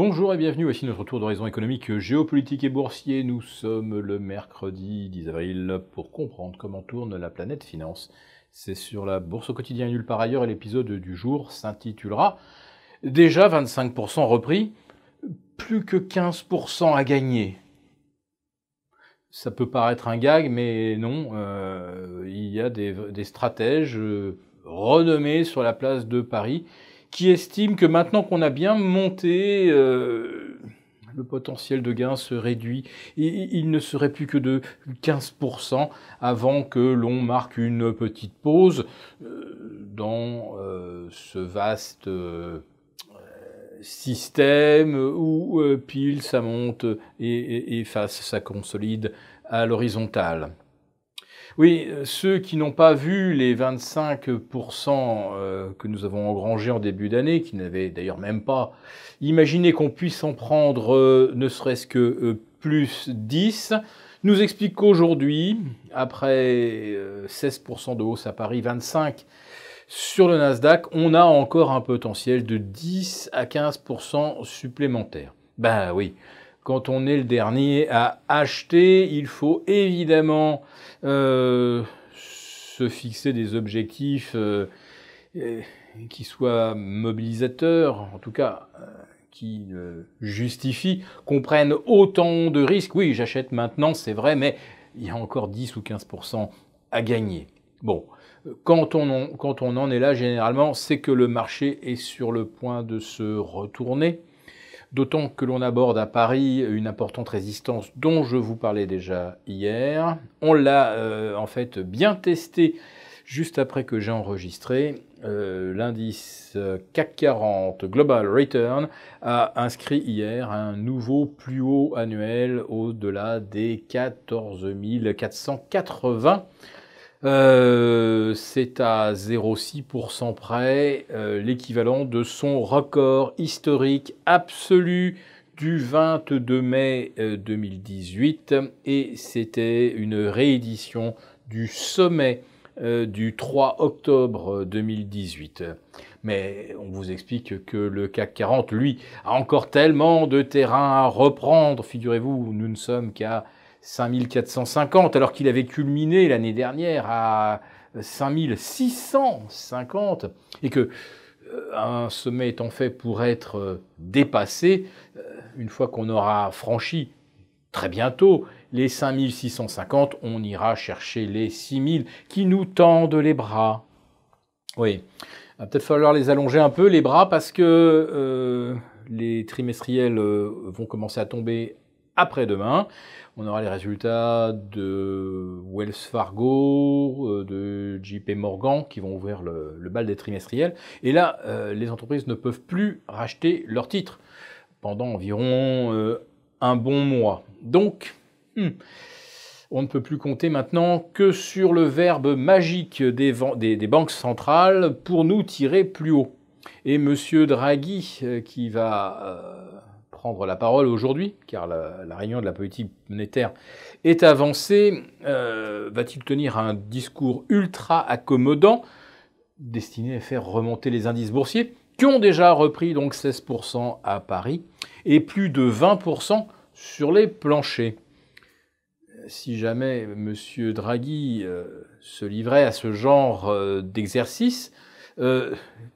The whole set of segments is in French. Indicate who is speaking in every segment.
Speaker 1: Bonjour et bienvenue, voici notre tour d'horizon économique, géopolitique et boursier. Nous sommes le mercredi 10 avril pour comprendre comment tourne la planète finance. C'est sur la bourse au quotidien nulle part ailleurs et l'épisode du jour s'intitulera Déjà 25% repris, plus que 15% à gagner. Ça peut paraître un gag, mais non, euh, il y a des, stratèges euh, renommés sur la place de Paris qui estime que maintenant qu'on a bien monté, euh, le potentiel de gain se réduit. Et il ne serait plus que de 15% avant que l'on marque une petite pause euh, dans euh, ce vaste système où pile ça monte et, et face ça consolide à l'horizontale. Oui, euh, ceux qui n'ont pas vu les 25% euh, que nous avons engrangés en début d'année, qui n'avaient d'ailleurs même pas imaginé qu'on puisse en prendre euh, ne serait-ce que plus 10, nous expliquent qu'aujourd'hui, après 16% de hausse à Paris, 25% sur le Nasdaq, on a encore un potentiel de 10 à 15% supplémentaire. Ben oui, quand on est le dernier à acheter, il faut évidemment euh, se fixer des objectifs euh, qui soient mobilisateurs, en tout cas euh, qui justifient qu'on prenne autant de risques. Oui, j'achète maintenant, c'est vrai, mais il y a encore 10 ou 15% à gagner. Bon, quand on en est là, généralement, c'est que le marché est sur le point de se retourner. D'autant que l'on aborde à Paris une importante résistance dont je vous parlais déjà hier. On l'a euh, en fait bien testé juste après que j'ai enregistré. Euh, l'indice CAC 40 Global Return a inscrit hier un nouveau plus haut annuel au-delà des 14 480 euh, c'est à 0,6% près, euh, l'équivalent de son record historique absolu du 22 mai 2018 euh, et c'était une réédition du sommet du 3 octobre 2018. Mais on vous explique que le CAC 40, lui, a encore tellement de terrain à reprendre. Figurez-vous, nous ne sommes qu'à 5450, alors qu'il avait culminé l'année dernière à 5650, et que euh, un sommet étant fait pour être euh, dépassé, euh, une fois qu'on aura franchi très bientôt les 5650, on ira chercher les 6000 qui nous tendent les bras. Oui, va peut-être falloir les allonger un peu, les bras, parce que les trimestriels vont commencer à tomber après-demain. On aura les résultats de Wells Fargo, euh, de JP Morgan qui vont ouvrir le, bal des trimestriels. Et là, euh, les entreprises ne peuvent plus racheter leurs titres pendant environ euh, un bon mois. Donc, hmm, on ne peut plus compter maintenant que sur le verbe magique des, banques centrales pour nous tirer plus haut. Et M. Draghi, qui va prendre la parole aujourd'hui, car la, réunion de la politique monétaire est avancée. Euh, va-t-il tenir un discours ultra accommodant destiné à faire remonter les indices boursiers, qui ont déjà repris donc 16% à Paris et plus de 20% sur les planchers si jamais M. Draghi euh, se livrait à ce genre euh, d'exercice,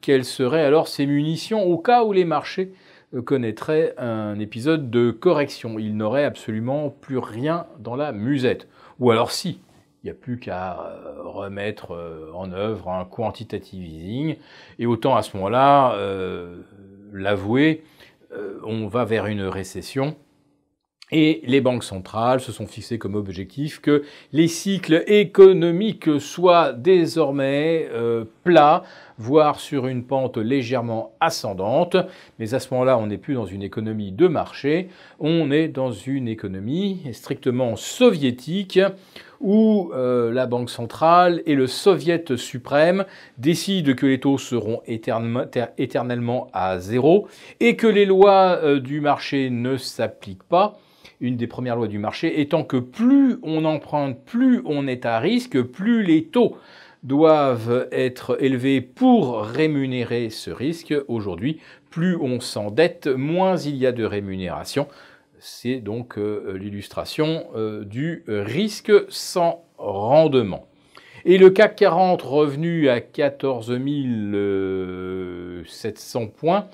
Speaker 1: quelles seraient alors ses munitions au cas où les marchés connaîtrait un épisode de correction. Il n'aurait absolument plus rien dans la musette. Ou alors si, il n'y a plus qu'à euh, remettre euh, en œuvre un quantitative easing. Et autant à ce moment-là, euh, l'avouer, on va vers une récession et les banques centrales se sont fixées comme objectif que les cycles économiques soient désormais euh, plats, voire sur une pente légèrement ascendante. Mais à ce moment-là, on n'est plus dans une économie de marché, on est dans une économie strictement soviétique où euh, la Banque centrale et le Soviet suprême décident que les taux seront éternellement à zéro et que les lois euh, du marché ne s'appliquent pas une des premières lois du marché étant que plus on emprunte, plus on est à risque, plus les taux doivent être élevés pour rémunérer ce risque. Aujourd'hui, plus on s'endette, moins il y a de rémunération. C'est donc euh, l'illustration euh, du risque sans rendement. Et le CAC 40 revenu à 14 700 euh, points.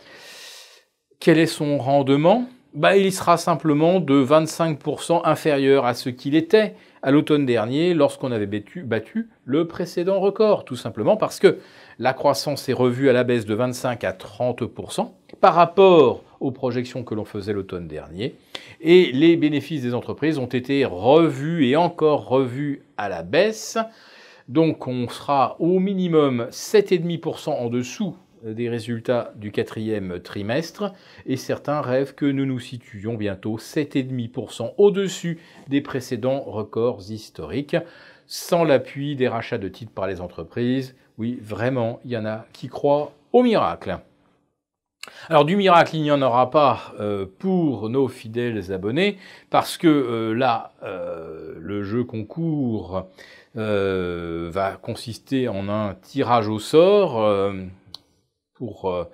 Speaker 1: Quel est son rendement bah, il sera simplement de 25% inférieur à ce qu'il était à l'automne dernier lorsqu'on avait battu, battu, le précédent record, tout simplement parce que la croissance est revue à la baisse de 25 à 30% par rapport aux projections que l'on faisait l'automne dernier, et les bénéfices des entreprises ont été revus et encore revus à la baisse. Donc on sera au minimum 7,5% en dessous des résultats du quatrième trimestre et certains rêvent que nous nous situions bientôt 7,5% au-dessus des précédents records historiques, sans l'appui des rachats de titres par les entreprises. Oui, vraiment, il y en a qui croient au miracle. Alors du miracle, il n'y en aura pas euh, pour nos fidèles abonnés, parce que euh, là, euh, le jeu concours va consister en un tirage au sort pour euh,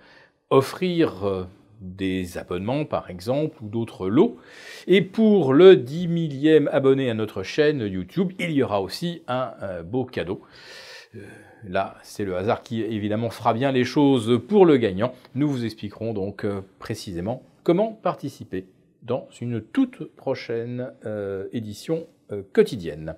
Speaker 1: offrir euh, des abonnements par exemple ou d'autres lots. Et pour le 10 millième abonné à notre chaîne YouTube, il y aura aussi un euh, beau cadeau. Là, c'est le hasard qui évidemment fera bien les choses pour le gagnant. Nous vous expliquerons donc précisément comment participer dans une toute prochaine édition quotidienne.